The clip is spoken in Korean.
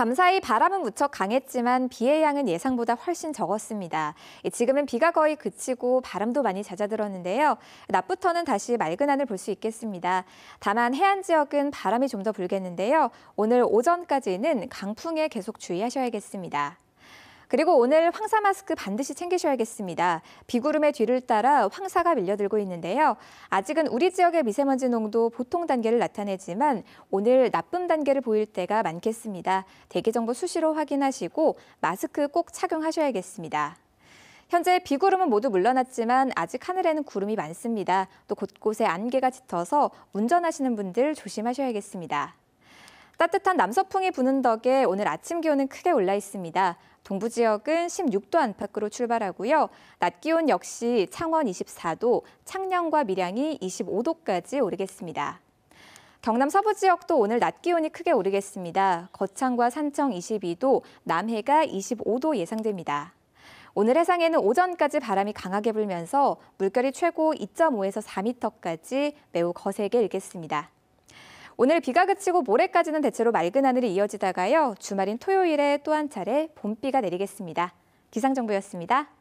밤 사이 바람은 무척 강했지만 비의 양은 예상보다 훨씬 적었습니다. 지금은 비가 거의 그치고 바람도 많이 잦아들었는데요. 낮부터는 다시 맑은 하늘 볼 수 있겠습니다. 다만 해안 지역은 바람이 좀 더 불겠는데요. 오늘 오전까지는 강풍에 계속 주의하셔야겠습니다. 그리고 오늘 황사 마스크 반드시 챙기셔야겠습니다. 비구름의 뒤를 따라 황사가 밀려들고 있는데요. 아직은 우리 지역의 미세먼지 농도 보통 단계를 나타내지만 오늘 나쁨 단계를 보일 때가 많겠습니다. 대기 정보 수시로 확인하시고 마스크 꼭 착용하셔야겠습니다. 현재 비구름은 모두 물러났지만 아직 하늘에는 구름이 많습니다. 또 곳곳에 안개가 짙어서 운전하시는 분들 조심하셔야겠습니다. 따뜻한 남서풍이 부는 덕에 오늘 아침 기온은 크게 올라 있습니다. 동부 지역은 16도 안팎으로 출발하고요. 낮 기온 역시 창원 24도, 창녕과 밀양이 25도까지 오르겠습니다. 경남 서부 지역도 오늘 낮 기온이 크게 오르겠습니다. 거창과 산청 22도, 남해가 25도 예상됩니다. 오늘 해상에는 오전까지 바람이 강하게 불면서 물결이 최고 2.5에서 4m까지 매우 거세게 일겠습니다. 오늘 비가 그치고 모레까지는 대체로 맑은 하늘이 이어지다가요. 주말인 토요일에 또 한 차례 봄비가 내리겠습니다. 기상정보였습니다.